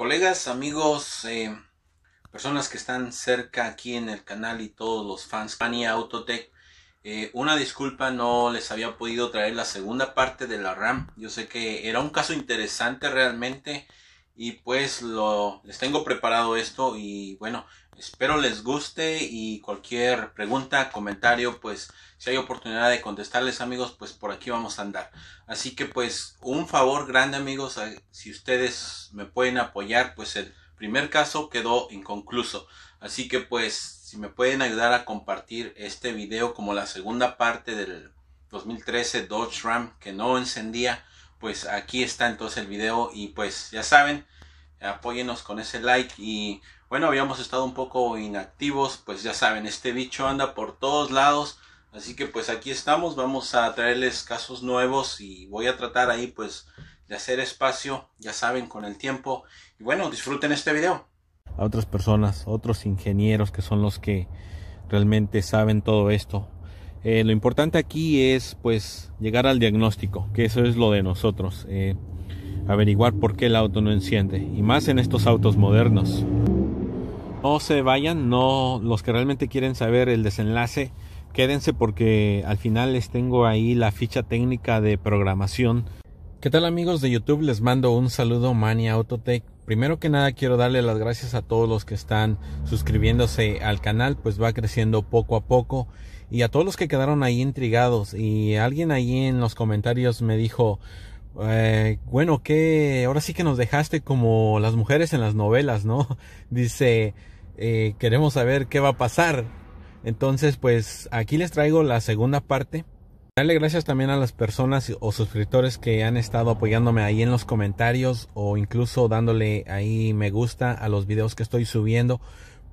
colegas, amigos, eh, personas que están cerca aquí en el canal y todos los fans de Autotech. Eh, una disculpa, no les había podido traer la segunda parte de la RAM. Yo sé que era un caso interesante realmente y pues lo les tengo preparado esto y bueno, Espero les guste y cualquier pregunta, comentario, pues si hay oportunidad de contestarles amigos, pues por aquí vamos a andar. Así que pues un favor grande amigos, si ustedes me pueden apoyar, pues el primer caso quedó inconcluso. Así que pues si me pueden ayudar a compartir este video como la segunda parte del 2013 Dodge Ram que no encendía, pues aquí está entonces el video y pues ya saben, apóyenos con ese like y bueno, habíamos estado un poco inactivos, pues ya saben, este bicho anda por todos lados. Así que pues aquí estamos, vamos a traerles casos nuevos y voy a tratar ahí pues de hacer espacio, ya saben, con el tiempo. Y bueno, disfruten este video. A otras personas, otros ingenieros que son los que realmente saben todo esto. Eh, lo importante aquí es pues llegar al diagnóstico, que eso es lo de nosotros. Eh, averiguar por qué el auto no enciende y más en estos autos modernos. No se vayan, no los que realmente quieren saber el desenlace, quédense porque al final les tengo ahí la ficha técnica de programación. ¿Qué tal amigos de YouTube? Les mando un saludo Mania Autotech. Primero que nada quiero darle las gracias a todos los que están suscribiéndose al canal, pues va creciendo poco a poco. Y a todos los que quedaron ahí intrigados. Y alguien ahí en los comentarios me dijo, eh, bueno, que ahora sí que nos dejaste como las mujeres en las novelas, ¿no? Dice, eh, queremos saber qué va a pasar. Entonces, pues aquí les traigo la segunda parte. Darle gracias también a las personas o suscriptores que han estado apoyándome ahí en los comentarios o incluso dándole ahí me gusta a los videos que estoy subiendo.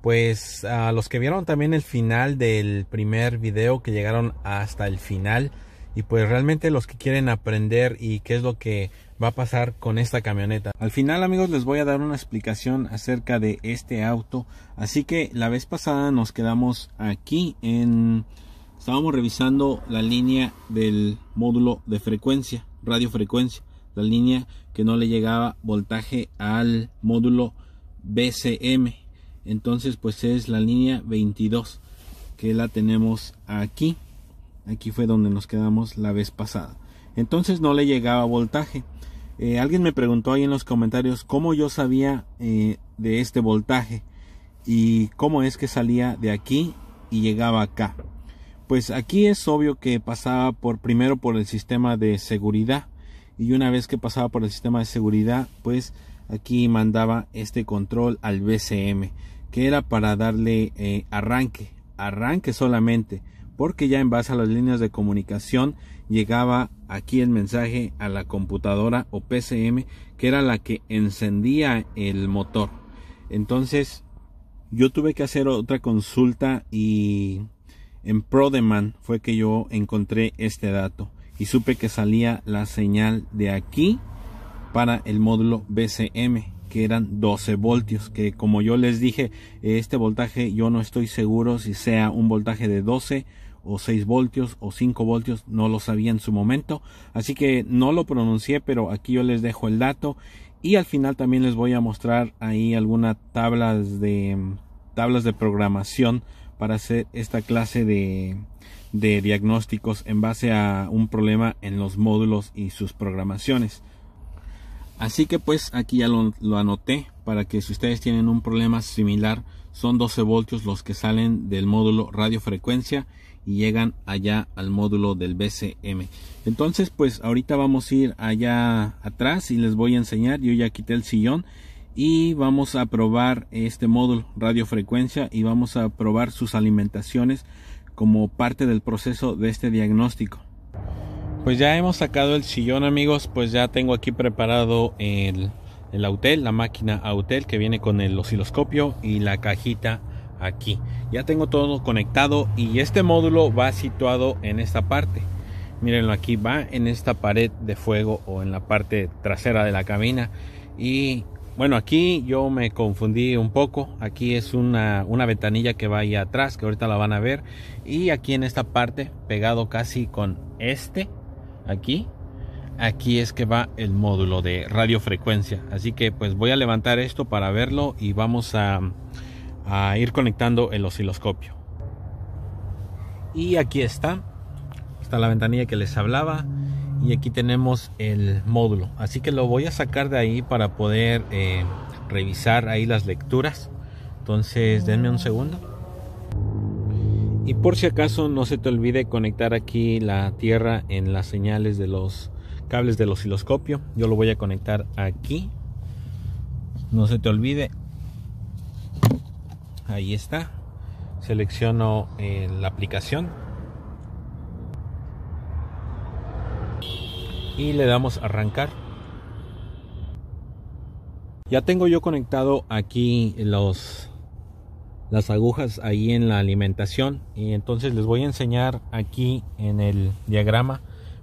Pues a los que vieron también el final del primer video que llegaron hasta el final y pues realmente los que quieren aprender y qué es lo que va a pasar con esta camioneta. Al final amigos les voy a dar una explicación acerca de este auto. Así que la vez pasada nos quedamos aquí en... Estábamos revisando la línea del módulo de frecuencia, radiofrecuencia. La línea que no le llegaba voltaje al módulo BCM. Entonces pues es la línea 22 que la tenemos aquí. Aquí fue donde nos quedamos la vez pasada. Entonces no le llegaba voltaje. Eh, alguien me preguntó ahí en los comentarios cómo yo sabía eh, de este voltaje y cómo es que salía de aquí y llegaba acá. Pues aquí es obvio que pasaba por primero por el sistema de seguridad y una vez que pasaba por el sistema de seguridad, pues aquí mandaba este control al BCM que era para darle eh, arranque, arranque solamente, porque ya en base a las líneas de comunicación llegaba aquí el mensaje a la computadora o PCM que era la que encendía el motor. Entonces yo tuve que hacer otra consulta y en Prodeman fue que yo encontré este dato y supe que salía la señal de aquí para el módulo BCM que eran 12 voltios que como yo les dije este voltaje yo no estoy seguro si sea un voltaje de 12 o 6 voltios o 5 voltios, no lo sabía en su momento, así que no lo pronuncié, pero aquí yo les dejo el dato y al final también les voy a mostrar ahí algunas tablas de tablas de programación para hacer esta clase de, de diagnósticos en base a un problema en los módulos y sus programaciones. Así que pues aquí ya lo, lo, anoté para que si ustedes tienen un problema similar, son 12 voltios los que salen del módulo radiofrecuencia llegan allá al módulo del BCM. Entonces, pues ahorita vamos a ir allá atrás y les voy a enseñar. Yo ya quité el sillón y vamos a probar este módulo radiofrecuencia y vamos a probar sus alimentaciones como parte del proceso de este diagnóstico. Pues ya hemos sacado el sillón amigos, pues ya tengo aquí preparado el, el Autel, la máquina Autel que viene con el osciloscopio y la cajita aquí. Ya tengo todo conectado y este módulo va situado en esta parte. Mírenlo aquí, va en esta pared de fuego o en la parte trasera de la cabina. Y bueno, aquí yo me confundí un poco. Aquí es una, una ventanilla que va ahí atrás, que ahorita la van a ver. Y aquí en esta parte, pegado casi con este, aquí, aquí es que va el módulo de radiofrecuencia. Así que pues voy a levantar esto para verlo y vamos a a ir conectando el osciloscopio. Y aquí está, está la ventanilla que les hablaba y aquí tenemos el módulo. Así que lo voy a sacar de ahí para poder eh, revisar ahí las lecturas. Entonces denme un segundo. Y por si acaso no se te olvide conectar aquí la tierra en las señales de los cables del osciloscopio. Yo lo voy a conectar aquí. No se te olvide ahí está. Selecciono eh, la aplicación y le damos arrancar. Ya tengo yo conectado aquí los las agujas ahí en la alimentación y entonces les voy a enseñar aquí en el diagrama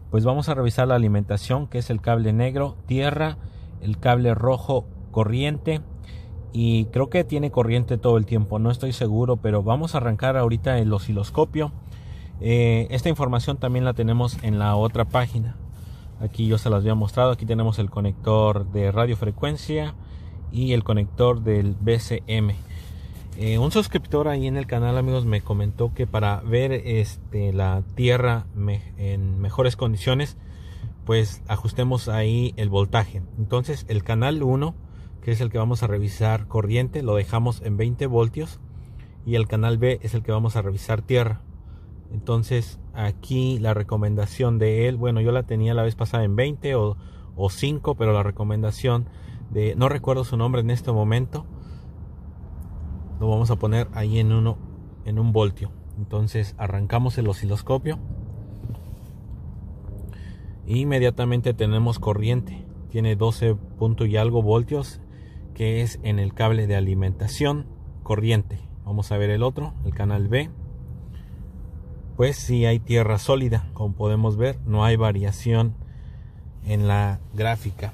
pues vamos a revisar la alimentación que es el cable negro tierra el cable rojo corriente y creo que tiene corriente todo el tiempo, no estoy seguro, pero vamos a arrancar ahorita el osciloscopio. Eh, esta información también la tenemos en la otra página. Aquí yo se las había mostrado, aquí tenemos el conector de radiofrecuencia y el conector del BCM. Eh, un suscriptor ahí en el canal, amigos, me comentó que para ver este, la Tierra en mejores condiciones, pues ajustemos ahí el voltaje. Entonces el canal 1 que es el que vamos a revisar corriente, lo dejamos en 20 voltios y el canal B es el que vamos a revisar tierra. Entonces aquí la recomendación de él, bueno yo la tenía la vez pasada en 20 o, 5, pero la recomendación de, no recuerdo su nombre en este momento, lo vamos a poner ahí en uno, en un voltio. Entonces arrancamos el osciloscopio. inmediatamente tenemos corriente. Tiene 12 punto y algo voltios que es en el cable de alimentación corriente. Vamos a ver el otro, el canal B. Pues si hay tierra sólida, como podemos ver, no hay variación en la gráfica.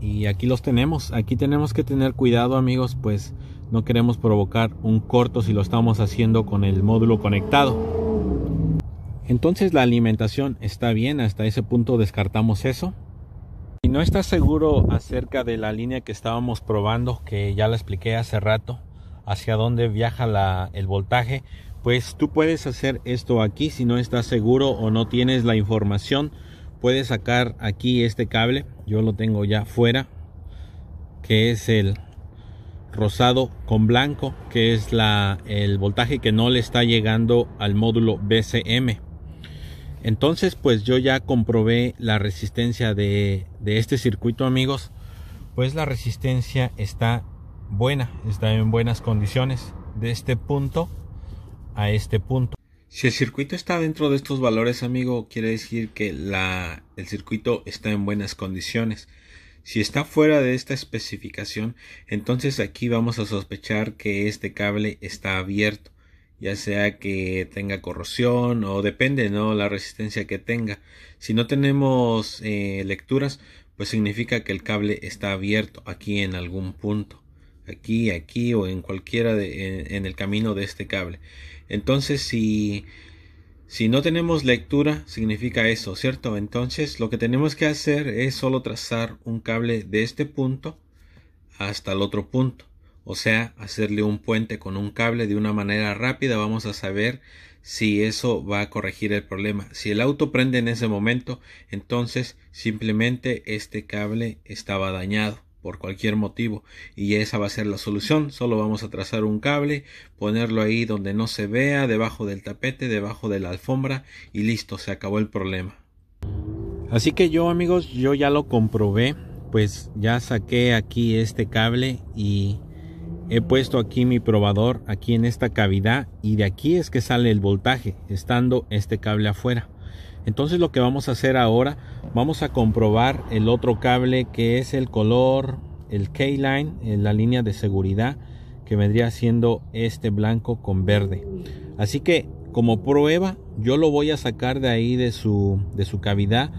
Y aquí los tenemos, aquí tenemos que tener cuidado amigos, pues no queremos provocar un corto si lo estamos haciendo con el módulo conectado. Entonces la alimentación está bien, hasta ese punto descartamos eso no estás seguro acerca de la línea que estábamos probando, que ya la expliqué hace rato, hacia dónde viaja el voltaje, pues tú puedes hacer esto aquí. Si no estás seguro o no tienes la información, puedes sacar aquí este cable. Yo lo tengo ya fuera, que es el rosado con blanco, que es el voltaje que no le está llegando al módulo BCM. Entonces pues yo ya comprobé la resistencia de, este circuito amigos. Pues la resistencia está buena, está en buenas condiciones de este punto a este punto. Si el circuito está dentro de estos valores, amigo, quiere decir que el circuito está en buenas condiciones. Si está fuera de esta especificación, entonces aquí vamos a sospechar que este cable está abierto ya sea que tenga corrosión o depende, ¿no? La resistencia que tenga. Si no tenemos eh, lecturas, pues significa que el cable está abierto aquí en algún punto. Aquí, aquí o en cualquiera de, en, el camino de este cable. Entonces, si si no tenemos lectura, significa eso, ¿cierto? Entonces lo que tenemos que hacer es solo trazar un cable de este punto hasta el otro punto o sea, hacerle un puente con un cable de una manera rápida, vamos a saber si eso va a corregir el problema. Si el auto prende en ese momento, entonces simplemente este cable estaba dañado por cualquier motivo y esa va a ser la solución solo vamos a trazar un cable ponerlo ahí donde no se vea debajo del tapete debajo de la alfombra y listo se acabó el problema así que yo amigos yo ya lo comprobé pues ya saqué aquí este cable y He puesto aquí mi probador, aquí en esta cavidad, y de aquí es que sale el voltaje, estando este cable afuera. Entonces lo que vamos a hacer ahora, vamos a comprobar el otro cable que es el color, el K-Line, eh, la línea de seguridad, que vendría siendo este blanco con verde. Así que como prueba, yo lo voy a sacar de ahí de su, de su cavidad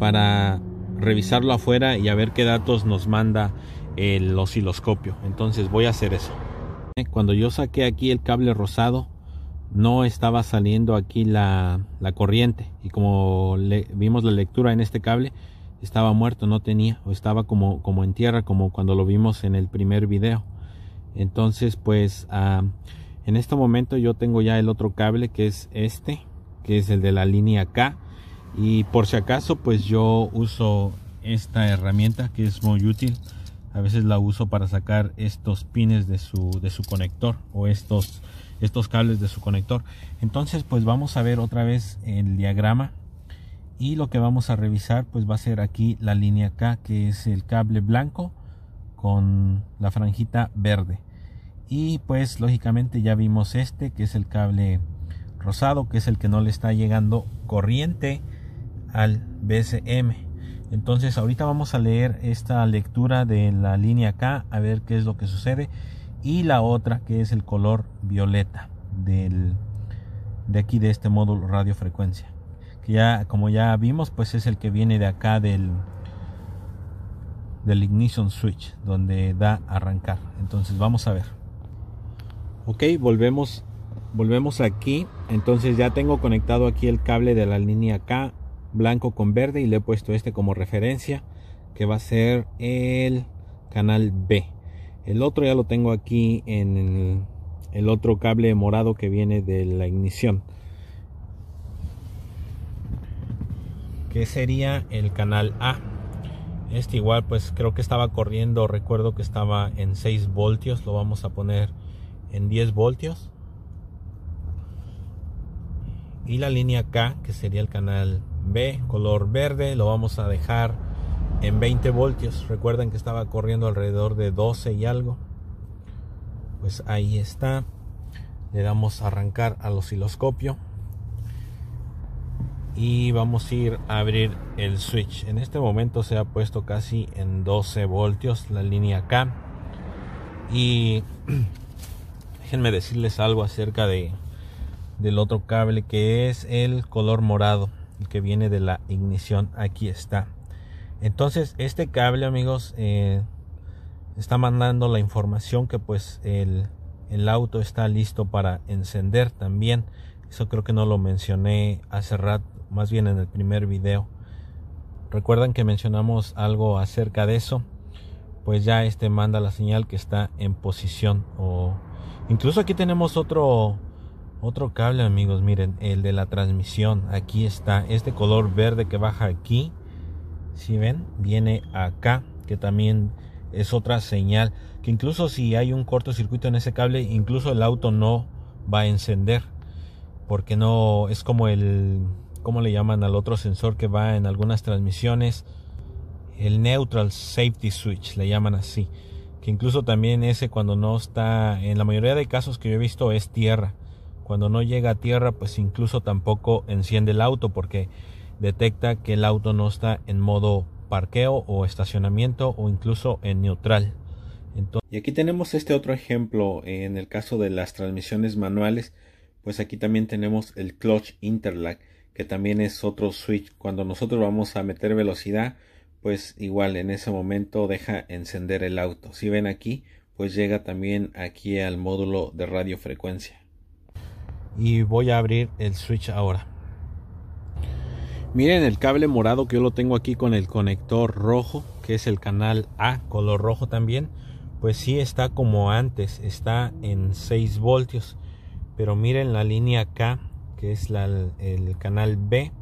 para revisarlo afuera y a ver qué datos nos manda el osciloscopio. Entonces voy a hacer eso. Cuando yo saqué aquí el cable rosado, no estaba saliendo aquí la, corriente. Y como vimos la lectura en este cable, estaba muerto, no tenía, o estaba como, como en tierra, como cuando lo vimos en el primer video. Entonces, pues ah, en este momento yo tengo ya el otro cable que es este, que es el de la línea K. Y por si acaso, pues yo uso esta herramienta que es muy útil a veces la uso para sacar estos pines de su, de su conector o estos, estos cables de su conector entonces pues vamos a ver otra vez el diagrama y lo que vamos a revisar pues va a ser aquí la línea K que es el cable blanco con la franjita verde y pues lógicamente ya vimos este que es el cable rosado que es el que no le está llegando corriente al BCM entonces ahorita vamos a leer esta lectura de la línea K a ver qué es lo que sucede y la otra que es el color violeta del, de aquí de este módulo radiofrecuencia que ya como ya vimos pues es el que viene de acá del del ignition switch donde da arrancar entonces vamos a ver ok volvemos volvemos aquí entonces ya tengo conectado aquí el cable de la línea K blanco con verde y le he puesto este como referencia que va a ser el canal B el otro ya lo tengo aquí en el, otro cable morado que viene de la ignición que sería el canal A este igual pues creo que estaba corriendo recuerdo que estaba en 6 voltios lo vamos a poner en 10 voltios y la línea K que sería el canal B color verde lo vamos a dejar en 20 voltios recuerden que estaba corriendo alrededor de 12 y algo pues ahí está le damos a arrancar al osciloscopio y vamos a ir a abrir el switch en este momento se ha puesto casi en 12 voltios la línea K y déjenme decirles algo acerca de del otro cable que es el color morado que viene de la ignición aquí está entonces este cable amigos eh, está mandando la información que pues el, el auto está listo para encender también eso creo que no lo mencioné hace rato más bien en el primer video recuerdan que mencionamos algo acerca de eso pues ya este manda la señal que está en posición o incluso aquí tenemos otro otro cable amigos, miren, el de la transmisión, aquí está, este color verde que baja aquí, si ven, viene acá, que también es otra señal, que incluso si hay un cortocircuito en ese cable, incluso el auto no va a encender, porque no, es como el, ¿cómo le llaman al otro sensor que va en algunas transmisiones? El Neutral Safety Switch, le llaman así, que incluso también ese cuando no está, en la mayoría de casos que yo he visto es tierra, cuando no llega a tierra, pues incluso tampoco enciende el auto porque detecta que el auto no está en modo parqueo o estacionamiento o incluso en neutral. Entonces, y aquí tenemos este otro ejemplo eh, en el caso de las transmisiones manuales, pues aquí también tenemos el clutch interlock, que también es otro switch. Cuando nosotros vamos a meter velocidad, pues igual en ese momento deja encender el auto. Si ven aquí, pues llega también aquí al módulo de radiofrecuencia y voy a abrir el switch ahora miren el cable morado que yo lo tengo aquí con el conector rojo que es el canal A color rojo también pues sí está como antes está en 6 voltios pero miren la línea K que es el canal B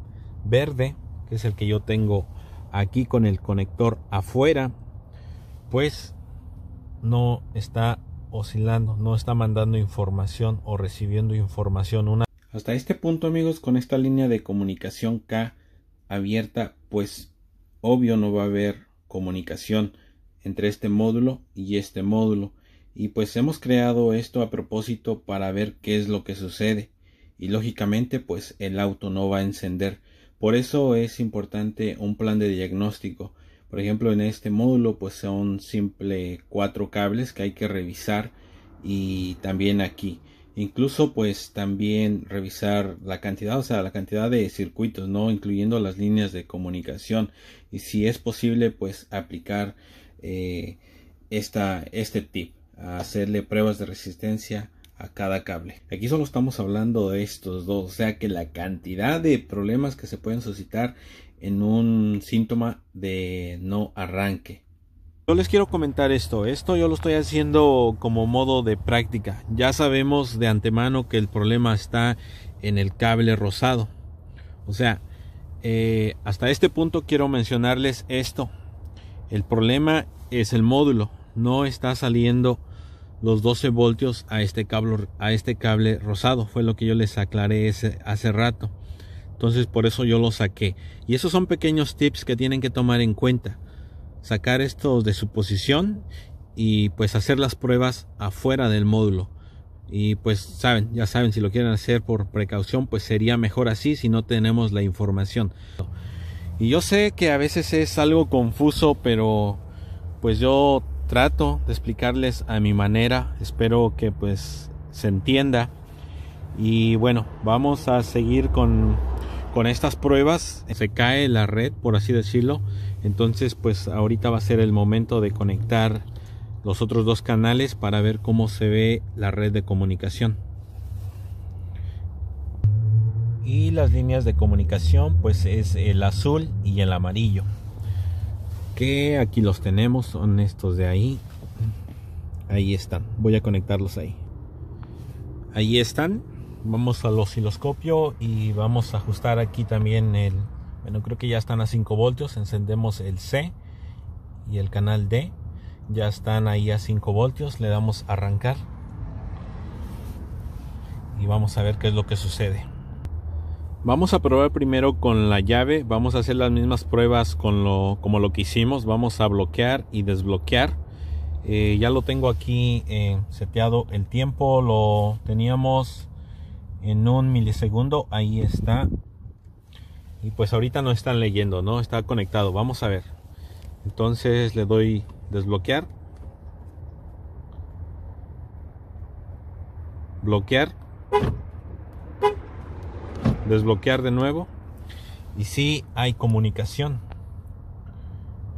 verde que es el que yo tengo aquí con el conector afuera pues no está oscilando, no está mandando información o recibiendo información. Una... Hasta este punto amigos, con esta línea de comunicación K abierta, pues obvio no va a haber comunicación entre este módulo y este módulo. Y pues hemos creado esto a propósito para ver qué es lo que sucede. Y lógicamente pues el auto no va a encender. Por eso es importante un plan de diagnóstico por ejemplo, en este módulo pues son simple cuatro cables que hay que revisar y también aquí. Incluso pues también revisar la cantidad, o sea, la cantidad de circuitos, ¿no? Incluyendo las líneas de comunicación. Y si es posible pues aplicar eh, esta, este tip, hacerle pruebas de resistencia a cada cable. Aquí solo estamos hablando de estos dos, o sea que la cantidad de problemas que se pueden suscitar en un síntoma de no arranque. Yo les quiero comentar esto, esto yo lo estoy haciendo como modo de práctica. Ya sabemos de antemano que el problema está en el cable rosado. O sea, eh, hasta este punto quiero mencionarles esto. El problema es el módulo, no está saliendo los 12 voltios a este cable, a este cable rosado. Fue lo que yo les aclaré hace rato. Entonces por eso yo lo saqué. Y esos son pequeños tips que tienen que tomar en cuenta. Sacar estos de su posición y pues hacer las pruebas afuera del módulo. Y pues saben, ya saben, si lo quieren hacer por precaución, pues sería mejor así si no tenemos la información. Y yo sé que a veces es algo confuso, pero pues yo trato de explicarles a mi manera, espero que pues se entienda. Y bueno, vamos a seguir con, con estas pruebas. Se cae la red, por así decirlo. Entonces pues ahorita va a ser el momento de conectar los otros dos canales para ver cómo se ve la red de comunicación. Y las líneas de comunicación pues es el azul y el amarillo que aquí los tenemos, son estos de ahí. Ahí están, voy a conectarlos ahí. Ahí están, vamos al osciloscopio y vamos a ajustar aquí también el... Bueno, creo que ya están a 5 voltios, encendemos el C y el canal D. Ya están ahí a 5 voltios, le damos arrancar y vamos a ver qué es lo que sucede. Vamos a probar primero con la llave, vamos a hacer las mismas pruebas con lo, como lo que hicimos, vamos a bloquear y desbloquear. Eh, ya lo tengo aquí eh, seteado, el tiempo lo teníamos en un milisegundo, ahí está. Y pues ahorita no están leyendo, no está conectado, vamos a ver. Entonces le doy desbloquear. Bloquear desbloquear de nuevo y si hay comunicación.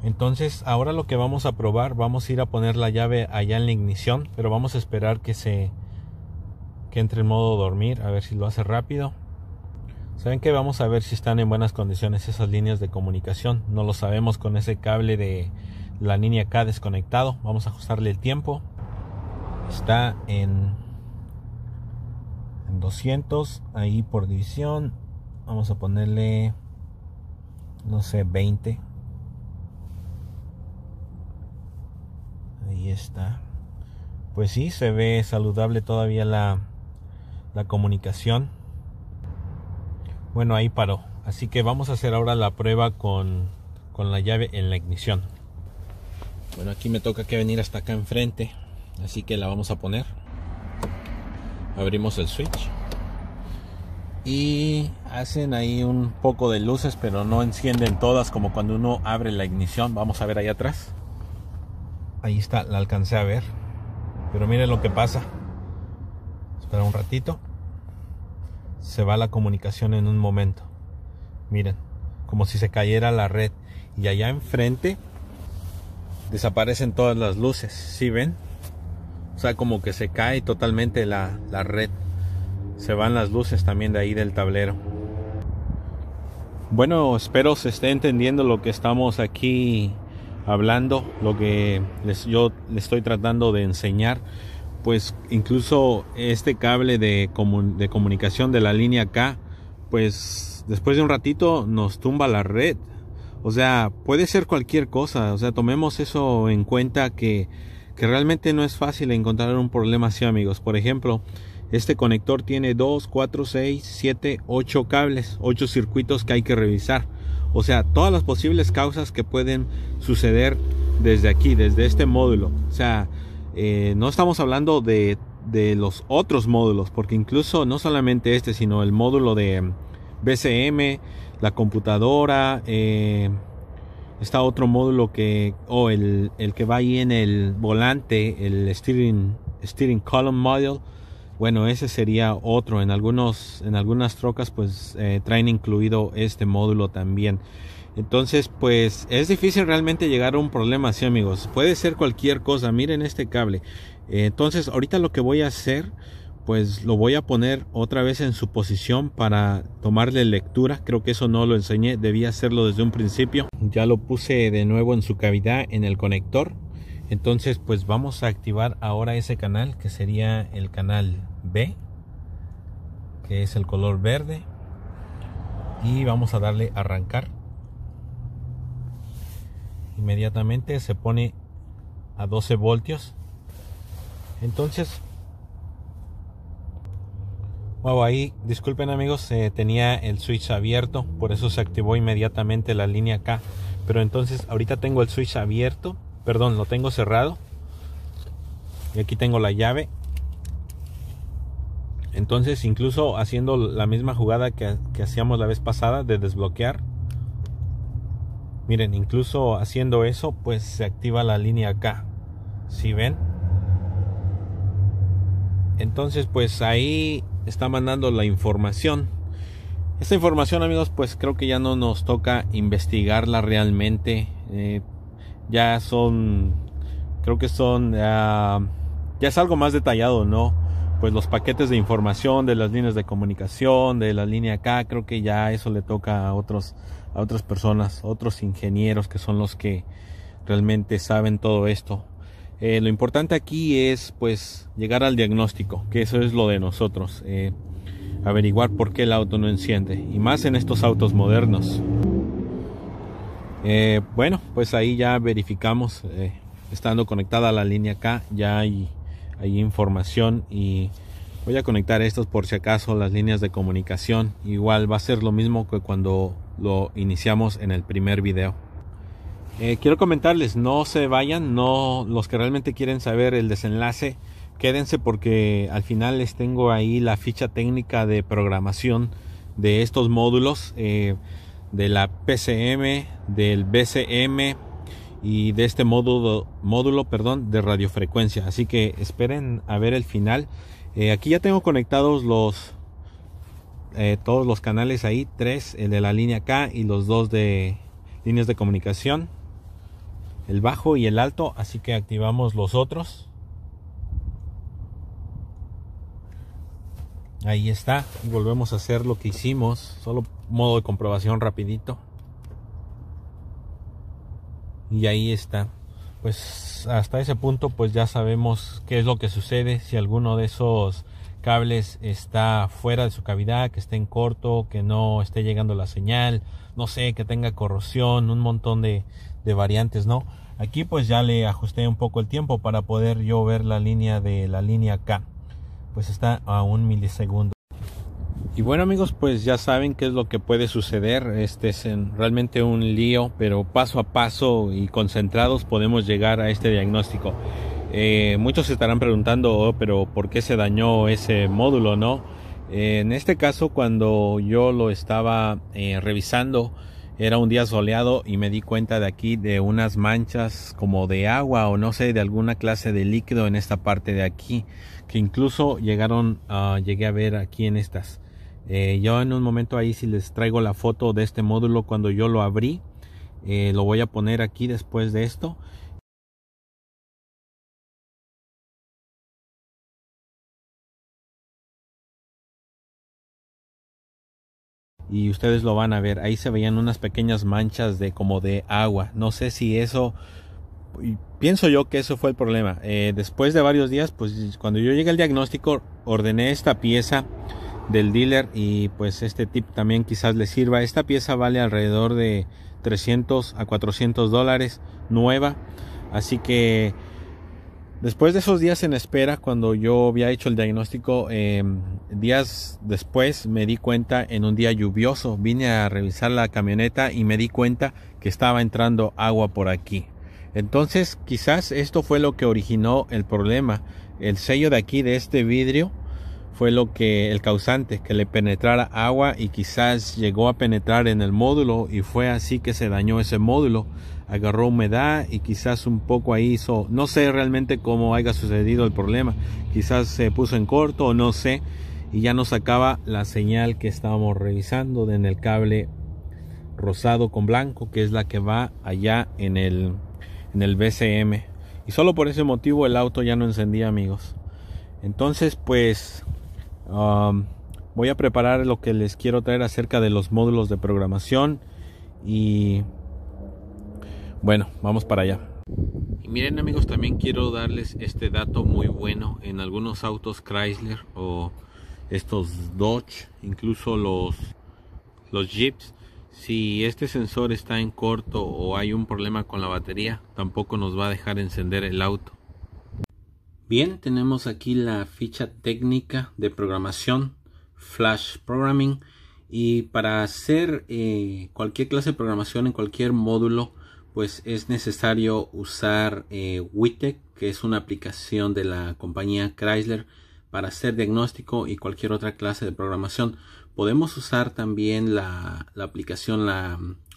Entonces ahora lo que vamos a probar, vamos a ir a poner la llave allá en la ignición, pero vamos a esperar que se que entre en modo dormir, a ver si lo hace rápido. Saben que vamos a ver si están en buenas condiciones esas líneas de comunicación. No lo sabemos con ese cable de la línea acá desconectado. Vamos a ajustarle el tiempo. Está en en 200 ahí por división vamos a ponerle no sé 20 ahí está pues sí se ve saludable todavía la, la comunicación bueno ahí paró así que vamos a hacer ahora la prueba con, con la llave en la ignición bueno aquí me toca que venir hasta acá enfrente así que la vamos a poner abrimos el switch y hacen ahí un poco de luces pero no encienden todas como cuando uno abre la ignición vamos a ver ahí atrás ahí está la alcancé a ver pero miren lo que pasa espera un ratito se va la comunicación en un momento miren como si se cayera la red y allá enfrente desaparecen todas las luces si ven o sea, como que se cae totalmente la, la red. Se van las luces también de ahí del tablero. Bueno, espero se esté entendiendo lo que estamos aquí hablando, lo que les, yo le estoy tratando de enseñar. Pues incluso este cable de, de comunicación de la línea K, pues después de un ratito nos tumba la red. O sea, puede ser cualquier cosa. O sea, tomemos eso en cuenta que que realmente no es fácil encontrar un problema así amigos. Por ejemplo, este conector tiene 2, 4, 6, 7, 8 cables, 8 circuitos que hay que revisar. O sea, todas las posibles causas que pueden suceder desde aquí, desde este módulo. O sea, eh, no estamos hablando de, de, los otros módulos, porque incluso no solamente este, sino el módulo de BCM, mm, la computadora, eh, está otro módulo que, o el, el, que va ahí en el volante, el steering, steering column module. Bueno, ese sería otro. En, algunos, en algunas trocas pues eh, traen incluido este módulo también. Entonces pues es difícil realmente llegar a un problema así amigos. Puede ser cualquier cosa. Miren este cable. Eh, entonces ahorita lo que voy a hacer pues lo voy a poner otra vez en su posición para tomarle lectura. Creo que eso no lo enseñé, debía hacerlo desde un principio. Ya lo puse de nuevo en su cavidad en el conector. Entonces pues vamos a activar ahora ese canal que sería el canal B, que es el color verde. Y vamos a darle arrancar. Inmediatamente se pone a 12 voltios. Entonces Wow, ahí, disculpen amigos, eh, tenía el switch abierto, por eso se activó inmediatamente la línea acá. Pero entonces ahorita tengo el switch abierto, perdón, lo tengo cerrado. Y aquí tengo la llave. Entonces incluso haciendo la misma jugada que, hacíamos la vez pasada de desbloquear. Miren, incluso haciendo eso, pues se activa la línea acá. Si ven? Entonces pues ahí está mandando la información. Esta información amigos pues creo que ya no nos toca investigarla realmente. Eh, ya son, creo que son, ah, ya es algo más detallado, ¿no? Pues los paquetes de información de las líneas de comunicación, de la línea acá, creo que ya eso le toca a otros, a otras personas, otros ingenieros que son los que realmente saben todo esto. Eh, lo importante aquí es pues llegar al diagnóstico, que eso es lo de nosotros, eh, averiguar por qué el auto no enciende, y más en estos autos modernos. Eh, bueno, pues ahí ya verificamos, estando conectada a la línea acá, ya hay, hay información y voy a conectar estos por si acaso las líneas de comunicación. Igual va a ser lo mismo que cuando lo iniciamos en el primer video. Eh, quiero comentarles, no se vayan, no los que realmente quieren saber el desenlace, quédense porque al final les tengo ahí la ficha técnica de programación de estos módulos, eh, de la PCM, del BCM y de este módulo, módulo perdón, de radiofrecuencia. Así que esperen a ver el final. Eh, aquí ya tengo conectados los todos los canales ahí, tres, el de la línea K y los dos de líneas de comunicación el bajo y el alto, así que activamos los otros. Ahí está, volvemos a hacer lo que hicimos, solo modo de comprobación rapidito. Y ahí está. Pues hasta ese punto pues ya sabemos qué es lo que sucede si alguno de esos cables está fuera de su cavidad, que esté en corto, que no esté llegando la señal, no sé, que tenga corrosión, un montón de, de variantes, ¿no? Aquí pues ya le ajusté un poco el tiempo para poder yo ver la línea de la línea K. Pues está a un milisegundo. Y bueno amigos, pues ya saben qué es lo que puede suceder. Este es realmente un lío, pero paso a paso y concentrados podemos llegar a este diagnóstico. Eh, muchos estarán preguntando, oh, pero ¿por qué se dañó ese módulo, no? Eh, en este caso, cuando yo lo estaba eh, revisando, era un día soleado y me di cuenta de aquí de unas manchas como de agua o no sé, de alguna clase de líquido en esta parte de aquí, que incluso llegaron, a ah, llegué a ver aquí en estas. Eh, yo en un momento ahí si les traigo la foto de este módulo cuando yo lo abrí, eh, lo voy a poner aquí después de esto. y ustedes lo van a ver. Ahí se veían unas pequeñas manchas de como de agua. No sé si eso pienso yo que eso fue el problema. Eh, después de varios días, pues cuando yo llegué al diagnóstico, ordené esta pieza del dealer y pues este tip también quizás le sirva. Esta pieza vale alrededor de 300 a 400 dólares nueva. Así que Después de esos días en espera, cuando yo había hecho el diagnóstico, em, días después me di cuenta en un día lluvioso, vine a revisar la camioneta y me di cuenta que estaba entrando agua por aquí. Entonces quizás esto fue lo que originó el problema. El sello de aquí, de este vidrio, fue lo que el causante, que le penetrara agua y quizás llegó a penetrar en el módulo y fue así que se dañó ese módulo agarró humedad y quizás un poco ahí hizo, no sé realmente cómo haya sucedido el problema, quizás se puso en corto o no sé, y ya no sacaba la señal que estábamos revisando en el cable rosado con blanco, que es la que va allá en el, en el BCM. Y solo por ese motivo el auto ya no encendía, amigos. Entonces, pues um, voy a preparar lo que les quiero traer acerca de los módulos de programación y bueno, vamos para allá. Y miren amigos, también quiero darles este dato muy bueno. En algunos autos Chrysler o estos Dodge, incluso los, los Jeeps, si este sensor está en corto o hay un problema con la batería, tampoco nos va a dejar encender el auto. Bien, tenemos aquí la ficha técnica de programación, Flash Programming. Y para hacer eh, cualquier clase de programación en cualquier módulo, pues es necesario usar eh, WITEC, que es una aplicación de la compañía Chrysler para hacer diagnóstico y cualquier otra clase de programación. Podemos usar también la, aplicación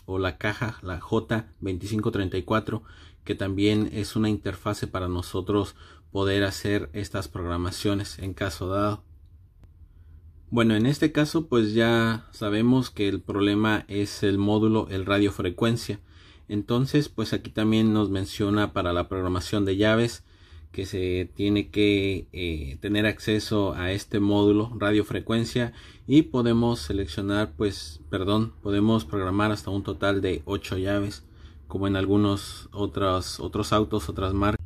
o la caja, la J2534, que también es una interfase para nosotros poder hacer estas programaciones en caso dado. Bueno, en este caso pues ya sabemos que el problema es el módulo, el radiofrecuencia. Entonces, pues aquí también nos menciona para la programación de llaves que se tiene que eh, tener acceso a este módulo radiofrecuencia y podemos seleccionar pues perdón podemos programar hasta un total de 8 llaves como en algunos otros otros autos otras marcas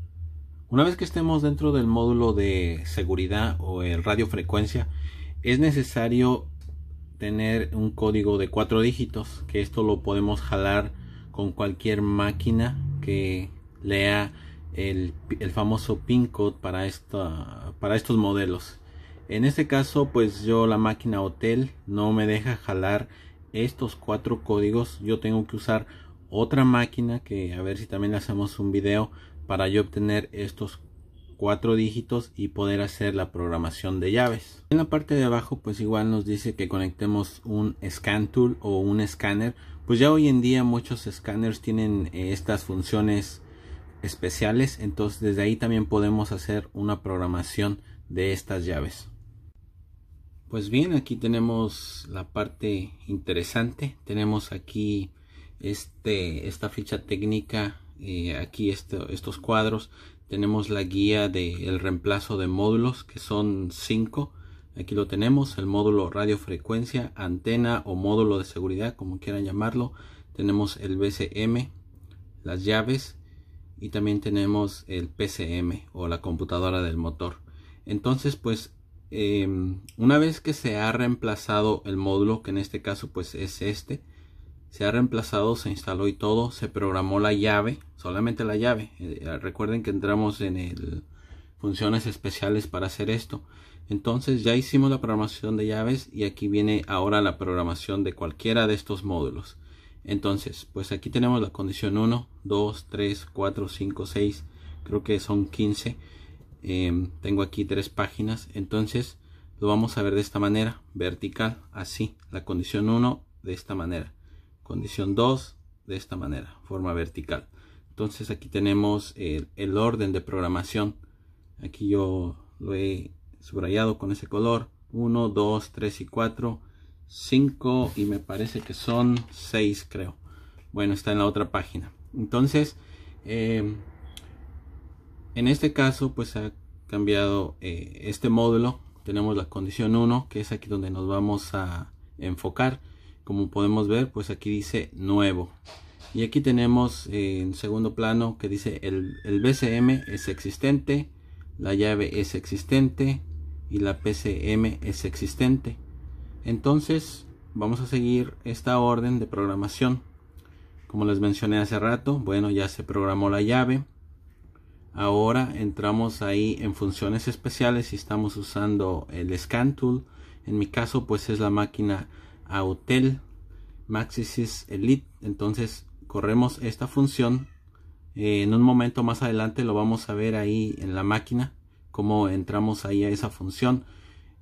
una vez que estemos dentro del módulo de seguridad o el radiofrecuencia es necesario tener un código de 4 dígitos que esto lo podemos jalar con cualquier máquina que lea el, famoso pin code para, esta, para estos modelos. En este caso, pues yo la máquina Hotel no me deja jalar estos cuatro códigos. Yo tengo que usar otra máquina que a ver si también le hacemos un video para yo obtener estos cuatro dígitos y poder hacer la programación de llaves. En la parte de abajo pues igual nos dice que conectemos un scan tool o un scanner pues ya hoy en día muchos escáneres tienen eh, estas funciones especiales entonces desde ahí también podemos hacer una programación de estas llaves pues bien aquí tenemos la parte interesante tenemos aquí este esta ficha técnica eh, aquí estos cuadros tenemos la guía del reemplazo de módulos que son 5 Aquí lo tenemos, el módulo radiofrecuencia, antena o módulo de seguridad, como quieran llamarlo. Tenemos el BCM, las llaves y también tenemos el PCM o la computadora del motor. Entonces, pues em, una vez que se ha reemplazado el módulo, que en este caso pues es este, se ha reemplazado, se instaló y todo, se programó la llave, solamente la llave. Eh, recuerden que entramos en el funciones especiales para hacer esto entonces ya hicimos la programación de llaves y aquí viene ahora la programación de cualquiera de estos módulos. Entonces, pues aquí tenemos la condición 1, 2, 3, 4, 5, 6, creo que son 15. Em, tengo aquí tres páginas, entonces lo vamos a ver de esta manera, vertical, así. La condición 1 de esta manera, condición 2 de esta manera, forma vertical. Entonces aquí tenemos el orden de programación. Aquí yo lo he subrayado con ese color 1 2 3 y 4 5 y me parece que son 6 creo bueno está en la otra página entonces em, en este caso pues ha cambiado eh, este módulo tenemos la condición 1 que es aquí donde nos vamos a enfocar como podemos ver pues aquí dice nuevo y aquí tenemos eh, en segundo plano que dice el, el, BCM es existente la llave es existente y la PCM es existente. Entonces vamos a seguir esta orden de programación. Como les mencioné hace rato, bueno, ya se programó la llave. Ahora entramos ahí en funciones especiales y estamos usando el scan tool. En mi caso pues es la máquina Autel Maxisys Elite. Entonces corremos esta función. Eh, en un momento más adelante lo vamos a ver ahí en la máquina cómo entramos ahí a esa función.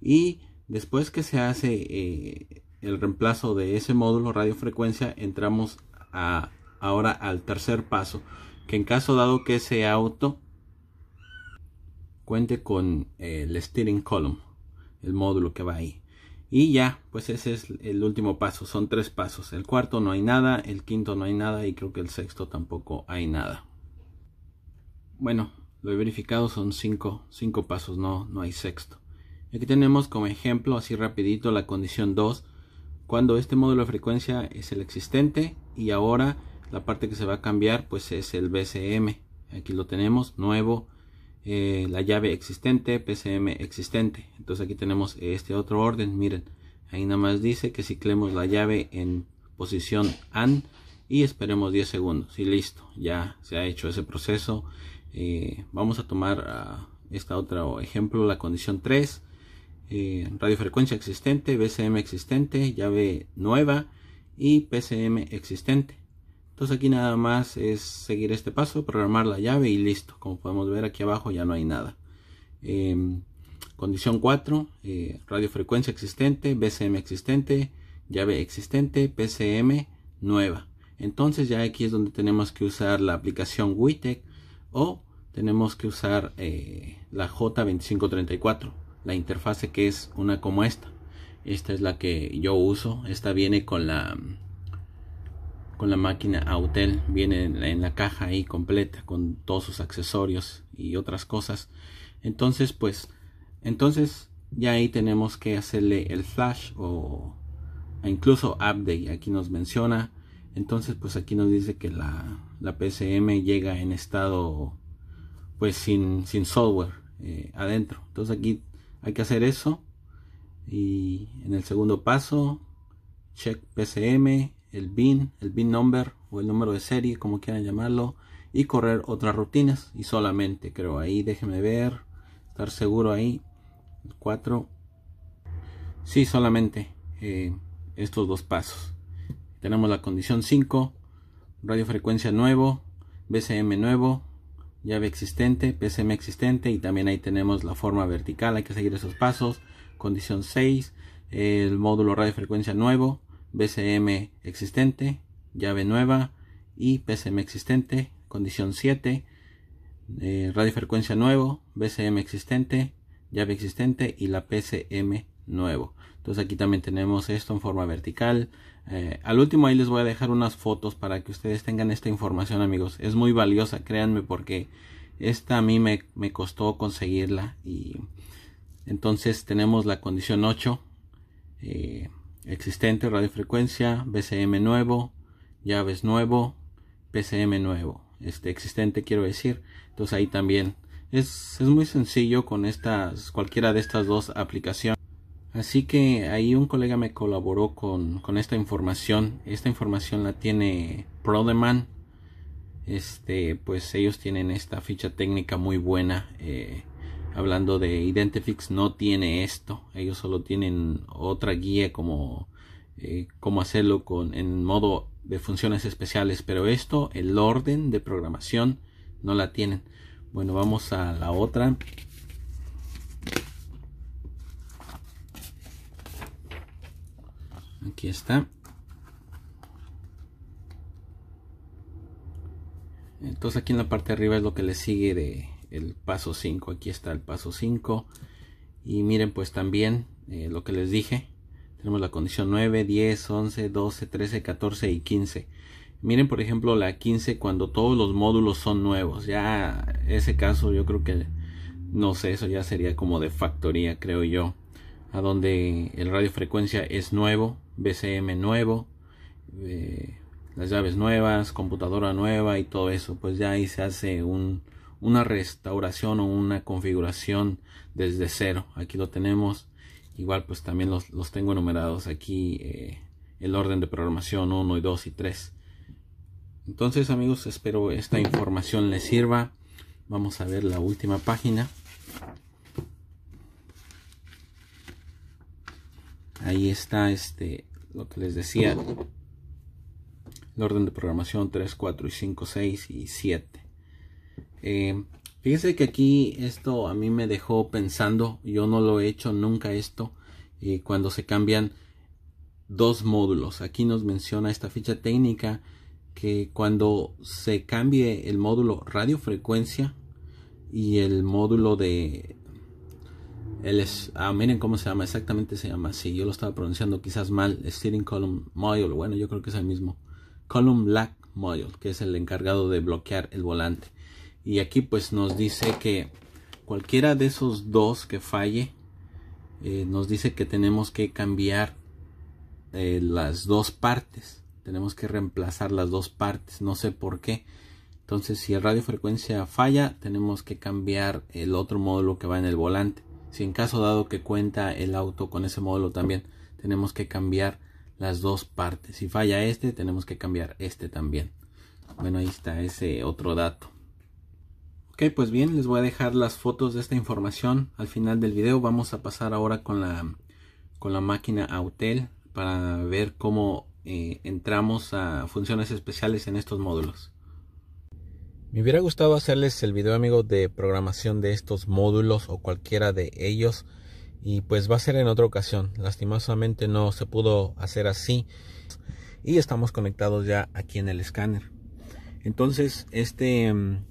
Y después que se hace eh, el reemplazo de ese módulo radiofrecuencia, entramos a, ahora al tercer paso, que en caso dado que ese auto cuente con eh, el steering column, el módulo que va ahí. Y ya, pues ese es el último paso, son tres pasos. El cuarto no hay nada, el quinto no hay nada y creo que el sexto tampoco hay nada. Bueno, lo he verificado, son cinco, pasos, no, no hay sexto. Aquí tenemos como ejemplo, así rapidito, la condición 2, cuando este módulo de frecuencia es el existente y ahora la parte que se va a cambiar pues es el BCM. Aquí lo tenemos, nuevo, eh, la llave existente, PCM existente. Entonces aquí tenemos este otro orden, miren, ahí nada más dice que ciclemos la llave en posición AND... y esperemos 10 segundos y listo, ya se ha hecho ese proceso. Eh, vamos a tomar ah, esta otra ejemplo, la condición 3, eh, radiofrecuencia existente, BCM existente, llave nueva y PCM existente. Entonces aquí nada más es seguir este paso, programar la llave y listo. Como podemos ver aquí abajo ya no hay nada. Em, condición 4, eh, radiofrecuencia existente, BCM existente, llave existente, PCM nueva. Entonces ya aquí es donde tenemos que usar la aplicación WITEC o tenemos que usar eh, la J2534, la interfase que es una como esta. Esta es la que yo uso, esta viene con la con la máquina Autel, viene en, en la caja ahí completa con todos sus accesorios y otras cosas. Entonces, pues entonces ya ahí tenemos que hacerle el flash o e incluso update. Aquí nos menciona entonces, pues aquí nos dice que la, la PCM llega en estado, pues sin, sin software eh, adentro. Entonces aquí hay que hacer eso. Y en el segundo paso, check PCM, el BIN, el BIN number o el número de serie, como quieran llamarlo, y correr otras rutinas. Y solamente, creo, ahí déjeme ver, estar seguro ahí. 4. Sí, solamente eh, estos dos pasos. Tenemos la condición 5, radiofrecuencia nuevo, BCM nuevo, llave existente, PCM existente y también ahí tenemos la forma vertical, hay que seguir esos pasos. Condición 6, el módulo radiofrecuencia nuevo, BCM existente, llave nueva y PCM existente. Condición 7, eh, radiofrecuencia nuevo, BCM existente, llave existente y la PCM nuevo. Entonces aquí también tenemos esto en forma vertical, eh, al último ahí les voy a dejar unas fotos para que ustedes tengan esta información amigos. Es muy valiosa, créanme, porque esta a mí me, costó conseguirla. Y entonces tenemos la condición 8 eh, existente, radiofrecuencia, BCM nuevo, llaves nuevo, PCM nuevo. Este existente quiero decir. Entonces ahí también es, es muy sencillo con estas cualquiera de estas dos aplicaciones. Así que ahí un colega me colaboró con, con esta información. Esta información la tiene Prodeman. Este, pues ellos tienen esta ficha técnica muy buena. Eh, hablando de Identifix, no tiene esto. Ellos solo tienen otra guía como eh, cómo hacerlo con, en modo de funciones especiales. Pero esto, el orden de programación, no la tienen. Bueno, vamos a la otra. Aquí está. Entonces aquí en la parte de arriba es lo que le sigue del paso 5. Aquí está el paso 5. Y miren pues también eh, lo que les dije. Tenemos la condición 9, 10, 11, 12, 13, 14 y 15. Miren por ejemplo la 15 cuando todos los módulos son nuevos. Ya ese caso yo creo que no sé, eso ya sería como de factoría creo yo. A donde el radiofrecuencia es nuevo BCM nuevo, eh, las llaves nuevas, computadora nueva y todo eso, pues ya ahí se hace una restauración o una configuración desde cero. Aquí lo tenemos, igual pues también los, tengo enumerados aquí, eh, el orden de programación 1 y 2 y 3. Entonces amigos, espero esta información les sirva. Vamos a ver la última página. ahí está este lo que les decía el orden de programación 3 4 y 5 6 y 7 eh, fíjense que aquí esto a mí me dejó pensando yo no lo he hecho nunca esto cuando se cambian dos módulos aquí nos menciona esta ficha técnica que cuando se cambie el módulo radiofrecuencia y el módulo de ah, miren cómo se llama, exactamente se llama, si yo lo estaba pronunciando quizás mal, Steering Column Module, bueno, yo creo que es el mismo, Column Black Module, que es el encargado de bloquear el volante. Y aquí pues nos dice que cualquiera de esos dos que falle, eh, nos dice que tenemos que cambiar eh, las dos partes, tenemos que reemplazar las dos partes, no sé por qué. Entonces, si el radiofrecuencia falla, tenemos que cambiar el otro módulo que va en el volante si en caso dado que cuenta el auto con ese módulo también, tenemos que cambiar las dos partes. Si falla este, tenemos que cambiar este también. Bueno, ahí está ese otro dato. Ok, pues bien, les voy a dejar las fotos de esta información al final del video. Vamos a pasar ahora con la, con la máquina Autel para ver cómo eh, entramos a funciones especiales en estos módulos. Me hubiera gustado hacerles el video amigo de programación de estos módulos o cualquiera de ellos y pues va a ser en otra ocasión. Lastimosamente no se pudo hacer así y estamos conectados ya aquí en el escáner. Entonces, este mm,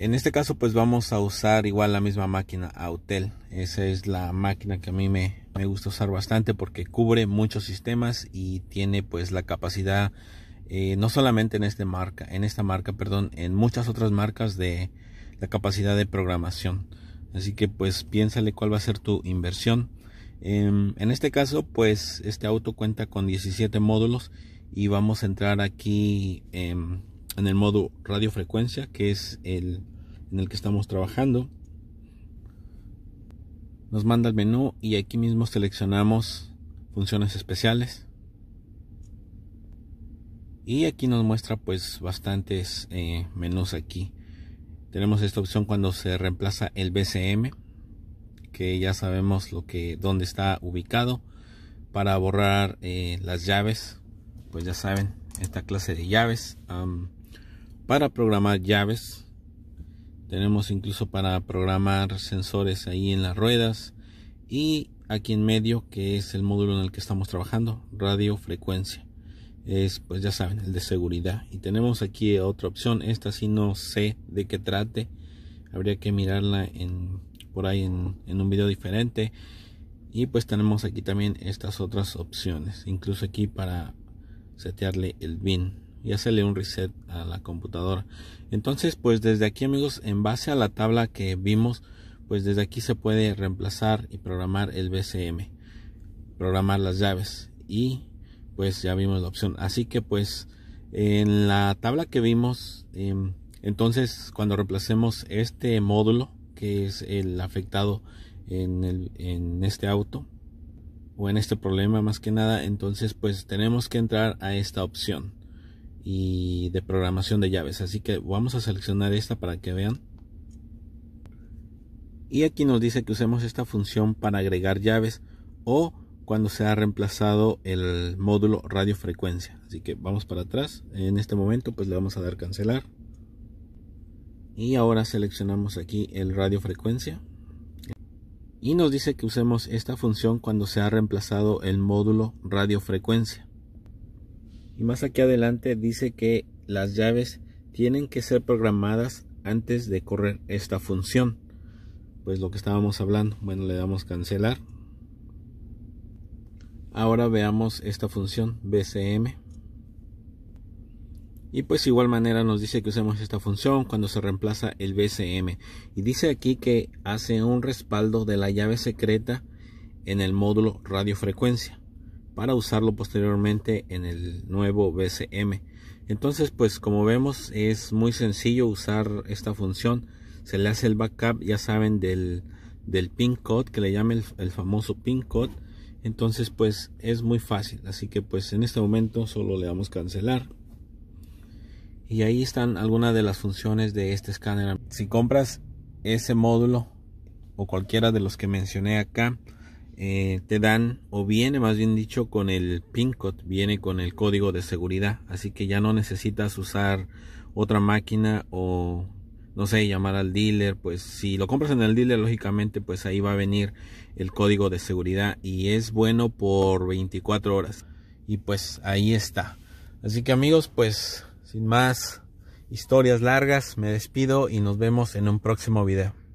en este caso pues vamos a usar igual la misma máquina Autel. Esa es la máquina que a mí me, me gusta usar bastante porque cubre muchos sistemas y tiene pues la capacidad eh, no solamente en esta marca, en esta marca, perdón, en muchas otras marcas de la capacidad de programación. Así que pues piénsale cuál va a ser tu inversión. Em, en este caso, pues este auto cuenta con 17 módulos y vamos a entrar aquí em, en el modo radiofrecuencia, que es el en el que estamos trabajando. Nos manda el menú y aquí mismo seleccionamos funciones especiales y aquí nos muestra pues bastantes eh, menús aquí tenemos esta opción cuando se reemplaza el BCM que ya sabemos lo que dónde está ubicado para borrar eh, las llaves pues ya saben esta clase de llaves para programar llaves tenemos incluso para programar sensores ahí en las ruedas y aquí en medio que es el módulo en el que estamos trabajando radio frecuencia es pues ya saben el de seguridad y tenemos aquí otra opción esta si no sé de qué trate habría que mirarla en por ahí en, en un video diferente y pues tenemos aquí también estas otras opciones incluso aquí para setearle el bin y hacerle un reset a la computadora entonces pues desde aquí amigos en base a la tabla que vimos pues desde aquí se puede reemplazar y programar el BCM programar las llaves y pues ya vimos la opción. Así que pues en la tabla que vimos, em, entonces cuando reemplacemos este módulo que es el afectado en, en este auto o en este problema más que nada, entonces pues tenemos que entrar a esta opción y de programación de llaves. Así que vamos a seleccionar esta para que vean. Y aquí nos dice que usemos esta función para agregar llaves o cuando se ha reemplazado el módulo radiofrecuencia. Así que vamos para atrás. En este momento pues le vamos a dar cancelar. Y ahora seleccionamos aquí el radiofrecuencia. Y nos dice que usemos esta función cuando se ha reemplazado el módulo radiofrecuencia. Y más aquí adelante dice que las llaves tienen que ser programadas antes de correr esta función. Pues lo que estábamos hablando. Bueno, le damos cancelar. Ahora veamos esta función bcm. Y pues igual manera nos dice que usemos esta función cuando se reemplaza el bcm. Y dice aquí que hace un respaldo de la llave secreta en el módulo radiofrecuencia para usarlo posteriormente en el nuevo BCM. Entonces, pues como vemos, es muy sencillo usar esta función. Se le hace el backup, ya saben, del, pin code, que le llame el famoso pin code entonces pues es muy fácil así que pues en este momento solo le damos cancelar y ahí están algunas de las funciones de este escáner si compras ese módulo o cualquiera de los que mencioné acá eh, te dan o viene más bien dicho con el pin code viene con el código de seguridad así que ya no necesitas usar otra máquina o no sé, llamar al dealer, pues si lo compras en el dealer, lógicamente, pues ahí va a venir el código de seguridad y es bueno por 24 horas. Y pues ahí está. Así que amigos, pues sin más historias largas, me despido y nos vemos en un próximo video.